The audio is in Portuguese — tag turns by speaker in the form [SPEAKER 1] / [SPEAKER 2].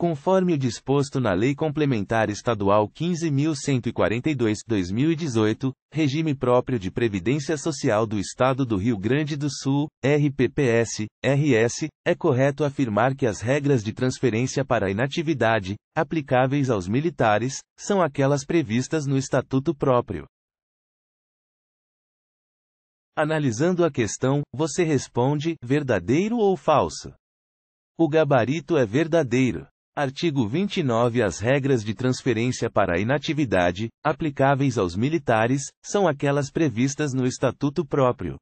[SPEAKER 1] conforme o disposto na Lei Complementar Estadual 15.142-2018, Regime Próprio de Previdência Social do Estado do Rio Grande do Sul, RPPS, RS, é correto afirmar que as regras de transferência para a inatividade, aplicáveis aos militares, são aquelas previstas no Estatuto próprio. Analisando a questão, você responde: verdadeiro ou falso? O gabarito é verdadeiro. Artigo 29 As regras de transferência para a inatividade, aplicáveis aos militares, são aquelas previstas no estatuto próprio.